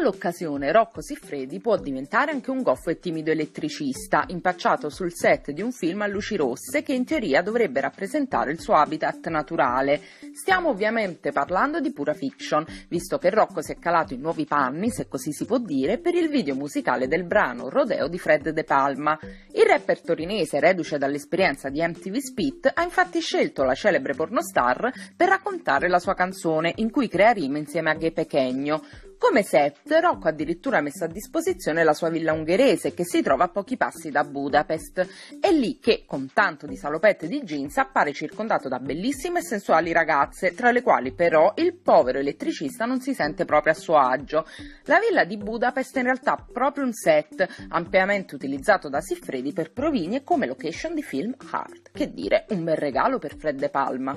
All'occasione Rocco Siffredi può diventare anche un goffo e timido elettricista, impacciato sul set di un film a luci rosse che in teoria dovrebbe rappresentare il suo habitat naturale. Stiamo ovviamente parlando di pura fiction, visto che Rocco si è calato in nuovi panni, se così si può dire, per il video musicale del brano Rodeo di Fred De Palma. Il rapper torinese, reduce dall'esperienza di MTV Spit, ha infatti scelto la celebre pornostar per raccontare la sua canzone, in cui crea rime insieme a Gay Pechegno. Come set, Rocco ha addirittura messo a disposizione la sua villa ungherese che si trova a pochi passi da Budapest. È lì che, con tanto di salopette e di jeans, appare circondato da bellissime e sensuali ragazze, tra le quali però il povero elettricista non si sente proprio a suo agio. La villa di Budapest è in realtà proprio un set, ampiamente utilizzato da Siffredi per provini e come location di film Hard. Che dire, un bel regalo per Fred De Palma.